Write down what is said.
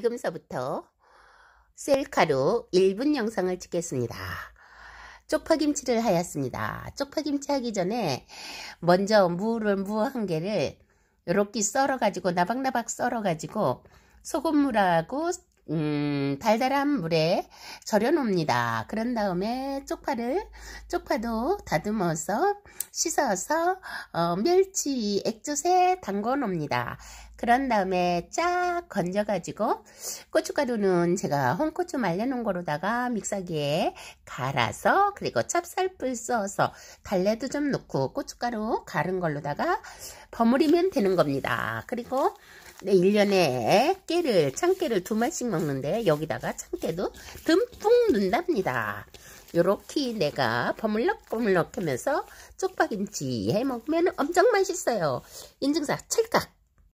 지금서부터 셀카로 1분 영상을 찍겠습니다. 쪽파김치를 하였습니다. 쪽파김치 하기 전에 먼저 무를 무 한 개를 이렇게 썰어가지고 나박나박 썰어가지고 소금물하고 음, 달달한 물에 절여 놓습니다. 그런 다음에 쪽파를 쪽파도 다듬어서 씻어서 어, 멸치 액젓에 담궈 놓습니다. 그런 다음에 쫙 건져 가지고 고춧가루는 제가 홍고추 말려 놓은 거로다가 믹서기에 갈아서 그리고 찹쌀풀 써서 달래도 좀 넣고 고춧가루 갈은 걸로다가 버무리면 되는 겁니다. 그리고 네, 1년에 깨를, 참깨를 두 마리씩 먹는데 여기다가 참깨도 듬뿍 넣는답니다. 요렇게 내가 버물럭버물럭 하면서 쪽박인지 해먹으면 엄청 맛있어요. 인증샷찰칵